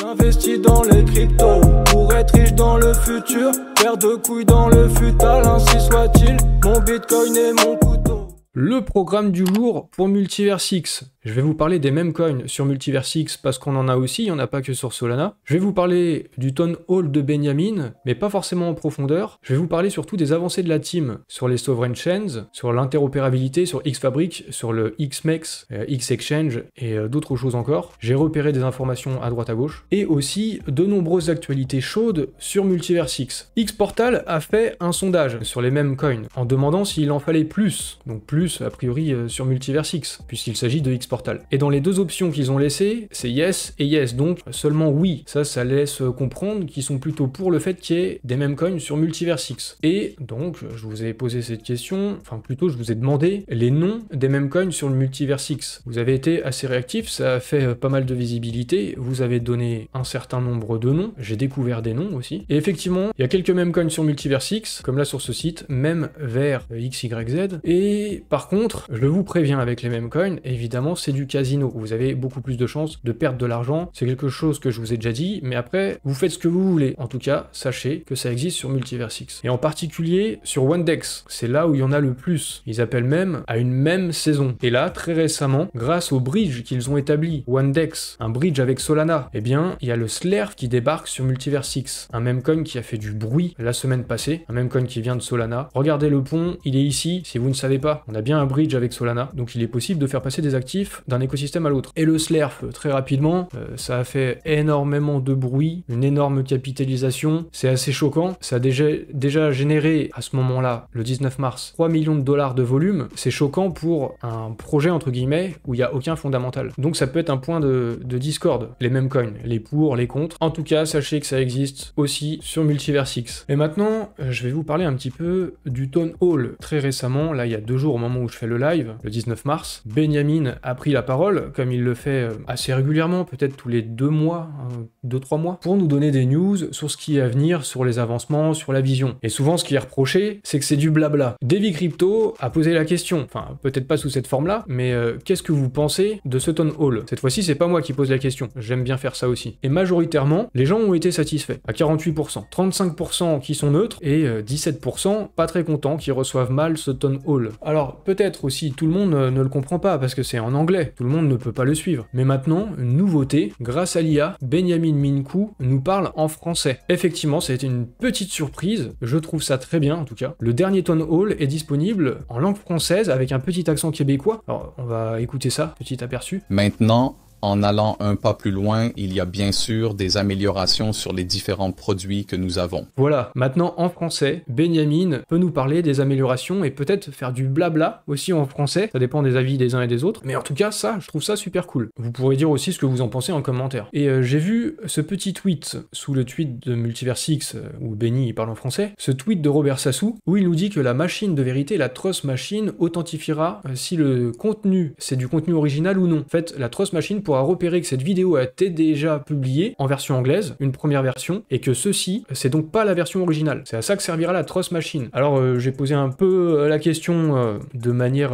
J'investis dans les cryptos pour être riche dans le futur. Faire de couilles dans le futal, ainsi soit-il. Mon bitcoin et mon couteau. Le programme du jour pour Multiverse X. Je vais vous parler des mêmes coins sur Multiverse X parce qu'on en a aussi, il n'y en a pas que sur Solana. Je vais vous parler du tone Hall de Benjamin, mais pas forcément en profondeur. Je vais vous parler surtout des avancées de la team sur les Sovereign Chains, sur l'interopérabilité, sur Xfabric, sur le Xmex, euh, x Xexchange et euh, d'autres choses encore. J'ai repéré des informations à droite à gauche. Et aussi de nombreuses actualités chaudes sur Multiverse X. Xportal a fait un sondage sur les mêmes coins en demandant s'il en fallait plus, donc plus a priori euh, sur Multiverse X, puisqu'il s'agit de Xportal et dans les deux options qu'ils ont laissées, c'est yes et yes, donc seulement oui. Ça, ça laisse comprendre qu'ils sont plutôt pour le fait qu'il y ait des mêmes coins sur Multiverse X. Et donc, je vous ai posé cette question, enfin plutôt, je vous ai demandé les noms des mêmes coins sur le Multiverse X. Vous avez été assez réactif, ça a fait euh, pas mal de visibilité, vous avez donné un certain nombre de noms, j'ai découvert des noms aussi. Et effectivement, il y a quelques mêmes coins sur Multiverse X, comme là sur ce site, même vers euh, XYZ. Et par contre, je vous préviens avec les mêmes coins, évidemment, c'est du casino. Vous avez beaucoup plus de chances de perdre de l'argent. C'est quelque chose que je vous ai déjà dit, mais après, vous faites ce que vous voulez. En tout cas, sachez que ça existe sur Multiverse X. Et en particulier sur OneDex. C'est là où il y en a le plus. Ils appellent même à une même saison. Et là, très récemment, grâce au bridge qu'ils ont établi, OneDex, un bridge avec Solana, eh bien, il y a le Slurf qui débarque sur Multiverse X. Un même coin qui a fait du bruit la semaine passée. Un même coin qui vient de Solana. Regardez le pont, il est ici. Si vous ne savez pas, on a bien un bridge avec Solana. Donc il est possible de faire passer des actifs d'un écosystème à l'autre. Et le slurf, très rapidement, euh, ça a fait énormément de bruit, une énorme capitalisation, c'est assez choquant, ça a déjà, déjà généré à ce moment-là, le 19 mars, 3 millions de dollars de volume, c'est choquant pour un projet entre guillemets où il n'y a aucun fondamental. Donc ça peut être un point de, de discorde, les mêmes coins, les pour, les contre. En tout cas, sachez que ça existe aussi sur Multiverse X. Et maintenant, euh, je vais vous parler un petit peu du Tone Hall. Très récemment, là il y a deux jours au moment où je fais le live, le 19 mars, Benjamin a la parole, comme il le fait euh, assez régulièrement, peut-être tous les deux mois, euh, deux, trois mois, pour nous donner des news sur ce qui est à venir, sur les avancements, sur la vision. Et souvent, ce qui est reproché, c'est que c'est du blabla. Davy Crypto a posé la question, enfin, peut-être pas sous cette forme-là, mais euh, qu'est-ce que vous pensez de ce town hall Cette fois-ci, c'est pas moi qui pose la question, j'aime bien faire ça aussi. Et majoritairement, les gens ont été satisfaits, à 48%. 35% qui sont neutres et 17% pas très contents, qui reçoivent mal ce town hall. Alors, peut-être aussi, tout le monde ne le comprend pas, parce que c'est en anglais tout le monde ne peut pas le suivre. Mais maintenant, une nouveauté, grâce à l'IA, Benjamin Minkou nous parle en français. Effectivement, ça a été une petite surprise, je trouve ça très bien en tout cas. Le dernier Tone Hall est disponible en langue française avec un petit accent québécois. Alors, on va écouter ça, petit aperçu. Maintenant, en allant un pas plus loin, il y a bien sûr des améliorations sur les différents produits que nous avons. Voilà, maintenant en français, Benjamin peut nous parler des améliorations et peut-être faire du blabla aussi en français, ça dépend des avis des uns et des autres, mais en tout cas ça, je trouve ça super cool. Vous pourrez dire aussi ce que vous en pensez en commentaire. Et euh, j'ai vu ce petit tweet sous le tweet de MultiverseX euh, où Benny parle en français, ce tweet de Robert Sassou, où il nous dit que la machine de vérité, la Trust Machine, authentifiera euh, si le contenu, c'est du contenu original ou non. En fait, la Trust Machine pour repérer que cette vidéo a été déjà publiée en version anglaise, une première version, et que ceci, c'est donc pas la version originale. C'est à ça que servira la Trust Machine. Alors euh, j'ai posé un peu euh, la question euh, de manière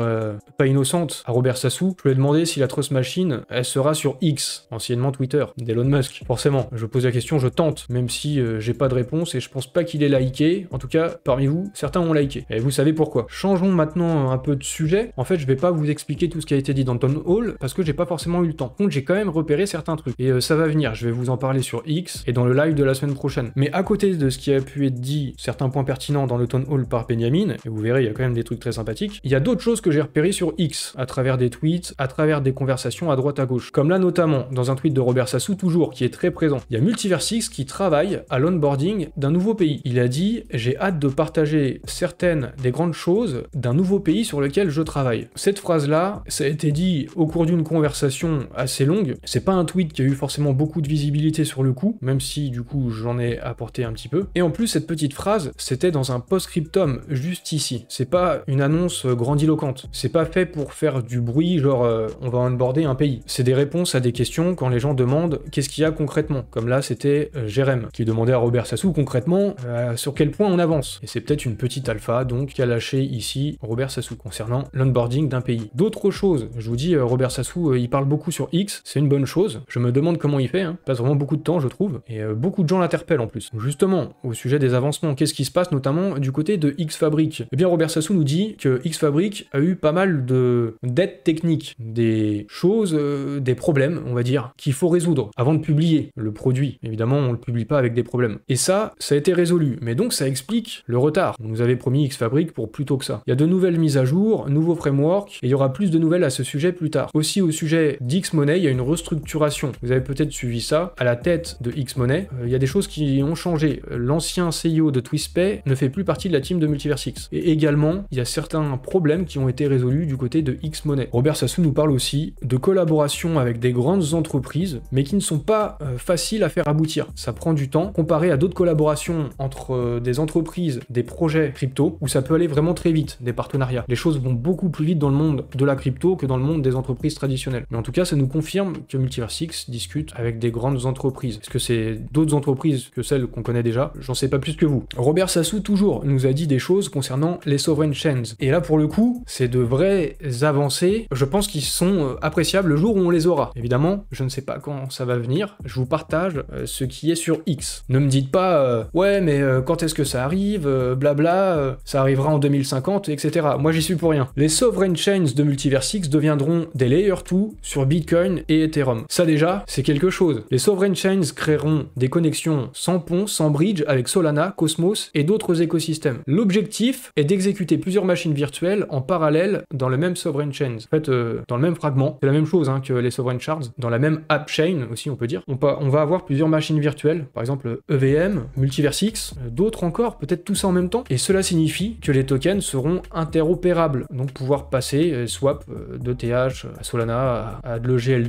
pas innocente à Robert Sassou. Je lui ai demandé si la Trust Machine, elle sera sur X, anciennement Twitter, d'Elon Musk. Forcément, je pose la question, je tente, même si j'ai pas de réponse et je pense pas qu'il ait liké. En tout cas, parmi vous, certains ont liké. Et vous savez pourquoi. Changeons maintenant un peu de sujet. En fait, je vais pas vous expliquer tout ce qui a été dit dans Town Hall parce que j'ai pas forcément eu le temps j'ai quand même repéré certains trucs. Et euh, ça va venir, je vais vous en parler sur X et dans le live de la semaine prochaine. Mais à côté de ce qui a pu être dit, certains points pertinents dans le town hall par Benjamin, et vous verrez, il y a quand même des trucs très sympathiques, il y a d'autres choses que j'ai repérées sur X, à travers des tweets, à travers des conversations à droite à gauche. Comme là notamment, dans un tweet de Robert Sassou, toujours, qui est très présent, il y a Multiverse X qui travaille à l'onboarding d'un nouveau pays. Il a dit « J'ai hâte de partager certaines des grandes choses d'un nouveau pays sur lequel je travaille ». Cette phrase-là, ça a été dit au cours d'une conversation à longue. C'est pas un tweet qui a eu forcément beaucoup de visibilité sur le coup, même si du coup j'en ai apporté un petit peu. Et en plus, cette petite phrase, c'était dans un post-scriptum juste ici. C'est pas une annonce grandiloquente. C'est pas fait pour faire du bruit, genre euh, on va onboarder un pays. C'est des réponses à des questions quand les gens demandent qu'est-ce qu'il y a concrètement. Comme là, c'était euh, Jérém qui demandait à Robert Sassou concrètement euh, sur quel point on avance. Et c'est peut-être une petite alpha donc a lâché ici Robert Sassou concernant l'onboarding d'un pays. D'autres choses, je vous dis, Robert Sassou, il parle beaucoup sur c'est une bonne chose. Je me demande comment il fait, hein. passe vraiment beaucoup de temps, je trouve, et euh, beaucoup de gens l'interpellent en plus. Justement, au sujet des avancements, qu'est-ce qui se passe notamment du côté de X Fabric Eh bien, Robert Sassou nous dit que X Fabric a eu pas mal de dettes techniques, des choses, euh, des problèmes, on va dire, qu'il faut résoudre avant de publier le produit. Évidemment, on ne le publie pas avec des problèmes. Et ça, ça a été résolu, mais donc ça explique le retard. On nous avait promis X Fabric pour plus tôt que ça. Il y a de nouvelles mises à jour, nouveaux frameworks, et il y aura plus de nouvelles à ce sujet plus tard. Aussi au sujet d'X Money, il y a une restructuration. Vous avez peut-être suivi ça. À la tête de X Money, euh, il y a des choses qui ont changé. L'ancien CEO de TwistPay ne fait plus partie de la team de Multiverse X. Et également, il y a certains problèmes qui ont été résolus du côté de X Money. Robert Sassou nous parle aussi de collaboration avec des grandes entreprises, mais qui ne sont pas euh, faciles à faire aboutir. Ça prend du temps comparé à d'autres collaborations entre euh, des entreprises, des projets crypto, où ça peut aller vraiment très vite, des partenariats. Les choses vont beaucoup plus vite dans le monde de la crypto que dans le monde des entreprises traditionnelles. Mais en tout cas, ça nous confirme que Multiverse X discute avec des grandes entreprises. Est-ce que c'est d'autres entreprises que celles qu'on connaît déjà J'en sais pas plus que vous. Robert Sassou, toujours, nous a dit des choses concernant les Sovereign Chains. Et là, pour le coup, c'est de vraies avancées, je pense, qu'ils sont euh, appréciables le jour où on les aura. Évidemment, je ne sais pas quand ça va venir, je vous partage euh, ce qui est sur X. Ne me dites pas, euh, ouais, mais quand est-ce que ça arrive, blabla, ça arrivera en 2050, etc. Moi, j'y suis pour rien. Les Sovereign Chains de Multiverse X deviendront des Layer 2 sur Bitcoin et Ethereum. Ça déjà, c'est quelque chose. Les Sovereign Chains créeront des connexions sans pont, sans bridge avec Solana, Cosmos et d'autres écosystèmes. L'objectif est d'exécuter plusieurs machines virtuelles en parallèle dans le même Sovereign Chains. En fait, euh, dans le même fragment, c'est la même chose hein, que les Sovereign Shards, dans la même app chain aussi, on peut dire. On, va avoir plusieurs machines virtuelles, par exemple EVM, Multiversix, euh, d'autres encore, peut-être tout ça en même temps. Et cela signifie que les tokens seront interopérables, donc pouvoir passer, euh, swap de TH à Solana, à, à de l'EGL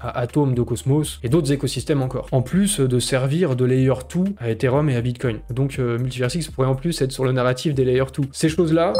à Atom de Cosmos et d'autres écosystèmes encore. En plus de servir de layer 2 à Ethereum et à Bitcoin. Donc euh, Multiversix pourrait en plus être sur le narratif des layer 2. Ces choses-là,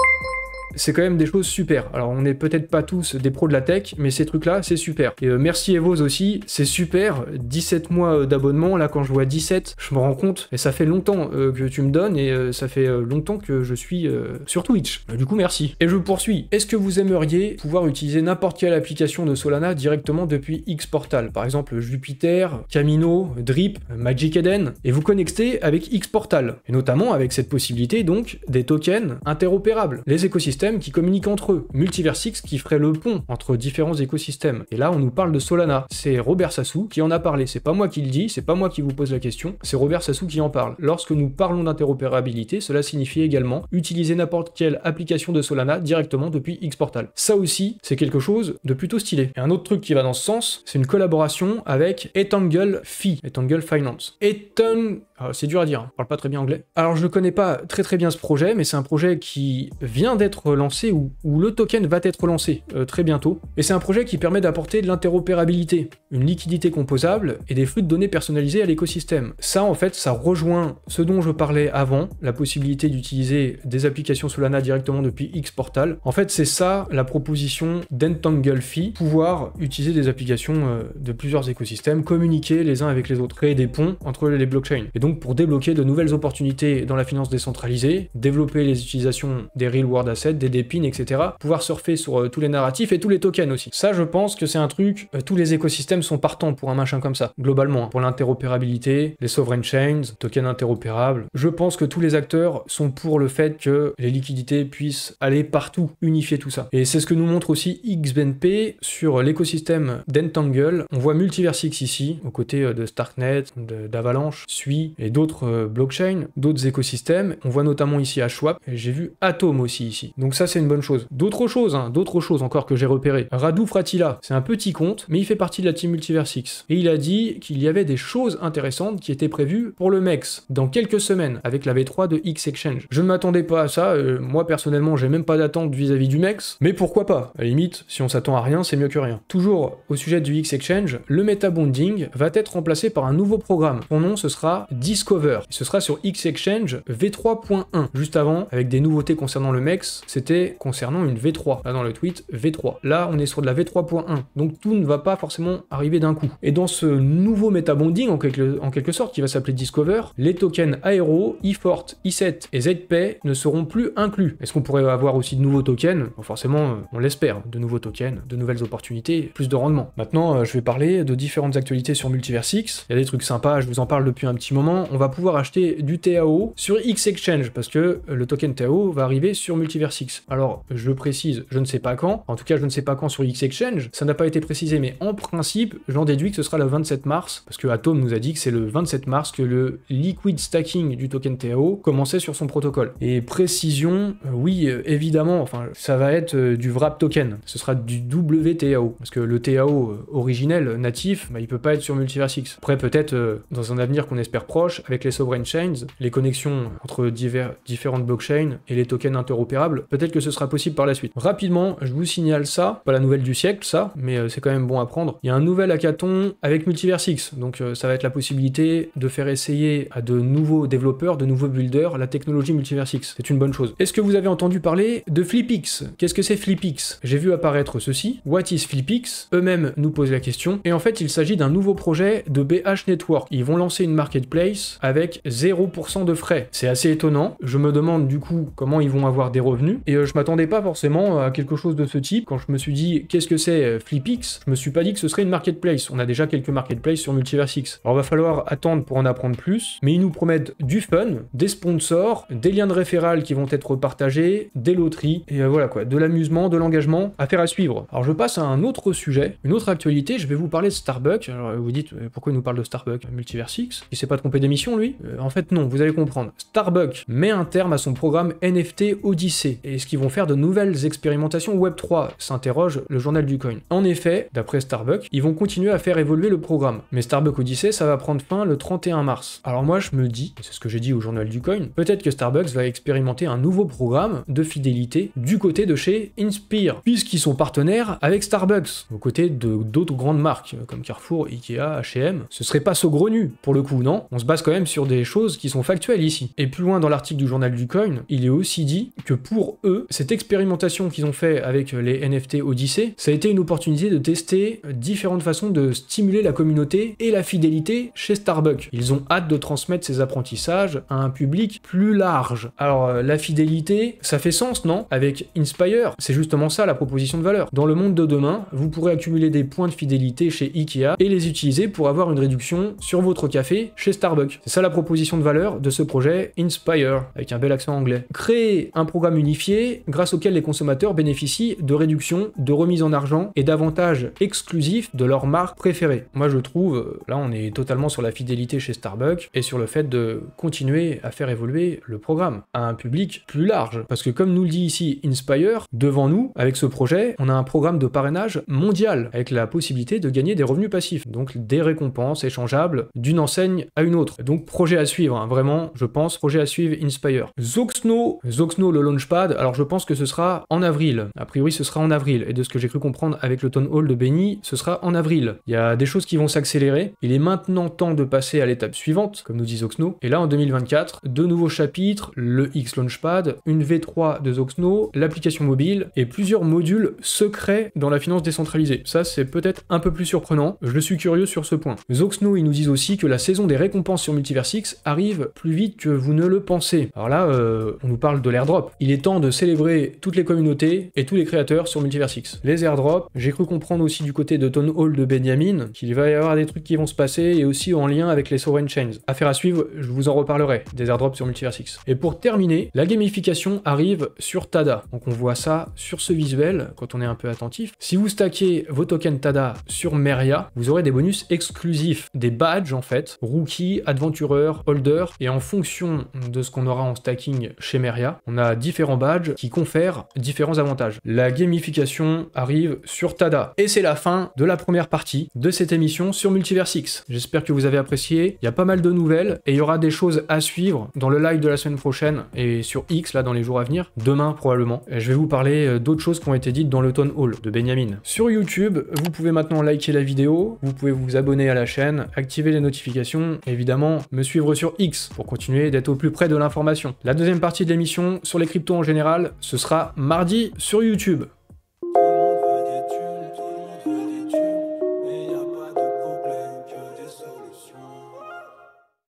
c'est quand même des choses super. Alors on n'est peut-être pas tous des pros de la tech, mais ces trucs-là, c'est super. Et euh, merci Evos aussi, c'est super. 17 mois euh, d'abonnement, là quand je vois 17, je me rends compte, et ça fait longtemps euh, que tu me donnes, et ça fait longtemps que je suis sur Twitch. Du coup, merci. Et je poursuis. Est-ce que vous aimeriez pouvoir utiliser n'importe quelle application de Solana directement depuis Xportal Par exemple Jupiter, Camino, Drip, Magic Eden, et vous connectez avec Xportal, et notamment avec cette possibilité donc des tokens interopérables, les écosystèmes qui communiquent entre eux. Multiverse X qui ferait le pont entre différents écosystèmes. Et là, on nous parle de Solana. C'est Robert Sassou qui en a parlé. C'est pas moi qui le dis, c'est pas moi qui vous pose la question, c'est Robert Sassou qui en parle. Lorsque nous parlons d'interopérabilité, cela signifie également utiliser n'importe quelle application de Solana directement depuis Xportal. Ça aussi, c'est quelque chose de plutôt stylé. Et un autre truc qui va dans ce sens, c'est une collaboration avec Etangle Fi, Etangle Finance. Etangle ah, c'est dur à dire, hein. on parle pas très bien anglais. Alors je ne connais pas très très bien ce projet, mais c'est un projet qui vient d'être lancé ou, le token va être lancé euh, très bientôt. Et c'est un projet qui permet d'apporter de l'interopérabilité, une liquidité composable et des flux de données personnalisés à l'écosystème. Ça en fait, ça rejoint ce dont je parlais avant, la possibilité d'utiliser des applications Solana directement depuis X Portal. En fait, c'est ça la proposition d'Entangle Fee, pouvoir utiliser des applications euh, de plusieurs écosystèmes, communiquer les uns avec les autres, créer des ponts entre les blockchains. Et donc pour débloquer de nouvelles opportunités dans la finance décentralisée, développer les utilisations des real world assets, des DPIN, etc. Pouvoir surfer sur euh, tous les narratifs et tous les tokens aussi. Ça, je pense que c'est un truc, euh, tous les écosystèmes sont partants pour un machin comme ça, globalement. Hein. Pour l'interopérabilité, les sovereign chains, tokens interopérables. Je pense que tous les acteurs sont pour le fait que les liquidités puissent aller partout, unifier tout ça. Et c'est ce que nous montre aussi XBNP sur l'écosystème d'Entangle. On voit Multiversix ici, aux côtés euh, de Starknet, d'Avalanche, Sui, et d'autres euh, blockchains, d'autres écosystèmes. On voit notamment ici à et j'ai vu Atom aussi ici. Donc ça, c'est une bonne chose. D'autres choses, hein, d'autres choses encore que j'ai repérées. Radu Fratila, c'est un petit compte, mais il fait partie de la team Multiverse X. Et il a dit qu'il y avait des choses intéressantes qui étaient prévues pour le MEX dans quelques semaines avec la V3 de X Exchange. Je ne m'attendais pas à ça. Euh, moi, personnellement, j'ai même pas d'attente vis-à-vis du MEX, mais pourquoi pas À la limite, si on s'attend à rien, c'est mieux que rien. Toujours au sujet du X Exchange, le bonding va être remplacé par un nouveau programme. Son nom, ce sera Discover. ce sera sur X Exchange V3.1. Juste avant, avec des nouveautés concernant le MEX, c'était concernant une V3. Là, dans le tweet, V3. Là, on est sur de la V3.1. Donc tout ne va pas forcément arriver d'un coup. Et dans ce nouveau metabonding, en quelque, en quelque sorte, qui va s'appeler Discover, les tokens Aero, iFort, i7 et zPay ne seront plus inclus. Est-ce qu'on pourrait avoir aussi de nouveaux tokens Forcément, euh, on l'espère. De nouveaux tokens, de nouvelles opportunités, plus de rendement. Maintenant, euh, je vais parler de différentes actualités sur Multiverse X. Il y a des trucs sympas, je vous en parle depuis un petit moment on va pouvoir acheter du TAO sur X Exchange, parce que le token TAO va arriver sur Multiverse X. Alors, je précise, je ne sais pas quand, en tout cas, je ne sais pas quand sur X Exchange, ça n'a pas été précisé, mais en principe, j'en déduis que ce sera le 27 mars, parce que Atom nous a dit que c'est le 27 mars que le liquid stacking du token TAO commençait sur son protocole. Et précision, euh, oui, euh, évidemment, enfin, ça va être euh, du wrap token, ce sera du WTAO, parce que le TAO originel, natif, bah, il peut pas être sur Multiverse X. Après, peut-être, dans un avenir qu'on espère proche, avec les sovereign chains, les connexions entre divers, différentes blockchains et les tokens interopérables. Peut-être que ce sera possible par la suite. Rapidement, je vous signale ça, pas la nouvelle du siècle, ça, mais euh, c'est quand même bon à prendre. Il y a un nouvel hackathon avec Multiverse X, donc euh, ça va être la possibilité de faire essayer à de nouveaux développeurs, de nouveaux builders, la technologie Multiverse C'est une bonne chose. Est-ce que vous avez entendu parler de FlipX Qu'est-ce que c'est FlipX J'ai vu apparaître ceci. What is FlipX Eux-mêmes nous posent la question. Et en fait, il s'agit d'un nouveau projet de BH Network. Ils vont lancer une marketplace avec 0% de frais. C'est assez étonnant. Je me demande du coup comment ils vont avoir des revenus. Et je euh, je m'attendais pas forcément euh, à quelque chose de ce type. Quand je me suis dit qu'est-ce que c'est euh, FlipX, je me suis pas dit que ce serait une marketplace. On a déjà quelques marketplaces sur Multiverse X. Alors va falloir attendre pour en apprendre plus. Mais ils nous promettent du fun, des sponsors, des liens de référal qui vont être partagés, des loteries, et voilà quoi, de l'amusement, de l'engagement, affaire à suivre. Alors je passe à un autre sujet, une autre actualité, je vais vous parler de Starbucks. Alors vous dites pourquoi il nous parle de Starbucks Multiverse X, ne s'est pas trompé d'émission, lui euh, En fait, non, vous allez comprendre. Starbucks met un terme à son programme NFT Odyssey. Et ce qu'ils vont faire de nouvelles expérimentations Web3 s'interroge le journal du coin. En effet, d'après Starbucks, ils vont continuer à faire évoluer le programme. Mais Starbucks Odyssey, ça va prendre fin le 31 mars. Alors moi, je me dis, c'est ce que j'ai dit au journal du coin, peut-être que Starbucks va expérimenter un nouveau programme de fidélité du côté de chez Inspire, puisqu'ils sont partenaires avec Starbucks, aux côtés de d'autres grandes marques comme Carrefour, Ikea, H&M. Ce serait pas saugrenu, pour le coup, non On se base quand même sur des choses qui sont factuelles ici. Et plus loin dans l'article du journal du Coin, il est aussi dit que pour eux, cette expérimentation qu'ils ont fait avec les NFT Odyssey, ça a été une opportunité de tester différentes façons de stimuler la communauté et la fidélité chez Starbucks. Ils ont hâte de transmettre ces apprentissages à un public plus large. Alors euh, la fidélité, ça fait sens, non Avec Inspire, c'est justement ça la proposition de valeur. Dans le monde de demain, vous pourrez accumuler des points de fidélité chez Ikea et les utiliser pour avoir une réduction sur votre café chez Starbucks. C'est ça la proposition de valeur de ce projet Inspire, avec un bel accent anglais. Créer un programme unifié grâce auquel les consommateurs bénéficient de réductions, de remises en argent et d'avantages exclusifs de leur marque préférée. Moi je trouve, là on est totalement sur la fidélité chez Starbucks et sur le fait de continuer à faire évoluer le programme à un public plus large. Parce que comme nous le dit ici Inspire, devant nous, avec ce projet, on a un programme de parrainage mondial avec la possibilité de gagner des revenus passifs, donc des récompenses échangeables d'une enseigne à une autre. Donc projet à suivre, hein. vraiment, je pense, projet à suivre Inspire. Zoxno, Zoxno le launchpad, alors je pense que ce sera en avril. A priori ce sera en avril, et de ce que j'ai cru comprendre avec le town hall de Benny, ce sera en avril. Il y a des choses qui vont s'accélérer, il est maintenant temps de passer à l'étape suivante, comme nous dit Zoxno, et là en 2024, deux nouveaux chapitres, le X Launchpad, une V3 de Zoxno, l'application mobile, et plusieurs modules secrets dans la finance décentralisée. Ça c'est peut-être un peu plus surprenant, je suis curieux sur ce point. Zoxno, ils nous disent aussi que la saison des récompenses sur Multiverse X arrive plus vite que vous ne le pensez. Alors là, euh, on nous parle de l'airdrop. Il est temps de célébrer toutes les communautés et tous les créateurs sur Multiverse X. Les airdrops, j'ai cru comprendre aussi du côté de Tone Hall de Benjamin qu'il va y avoir des trucs qui vont se passer et aussi en lien avec les Sovereign Chains. Affaire à suivre, je vous en reparlerai des airdrops sur Multiverse X. Et pour terminer, la gamification arrive sur Tada. Donc on voit ça sur ce visuel quand on est un peu attentif. Si vous stackez vos tokens Tada sur Meria, vous aurez des bonus exclusifs, des badges en fait, rookie, adventureur Holder, et en fonction de ce qu'on aura en stacking chez Meria, on a différents badges qui confèrent différents avantages. La gamification arrive sur Tada. Et c'est la fin de la première partie de cette émission sur Multiverse X. J'espère que vous avez apprécié, il y a pas mal de nouvelles, et il y aura des choses à suivre dans le live de la semaine prochaine, et sur X, là, dans les jours à venir, demain probablement. Je vais vous parler euh, d'autres choses qui ont été dites dans le Tone Hall de Benjamin. Sur YouTube, vous pouvez maintenant liker la vidéo, vous pouvez vous abonner à la chaîne, activer les notifications, évidemment me suivre sur X pour continuer d'être au plus près de l'information. La deuxième partie de l'émission sur les cryptos en général, ce sera mardi sur YouTube.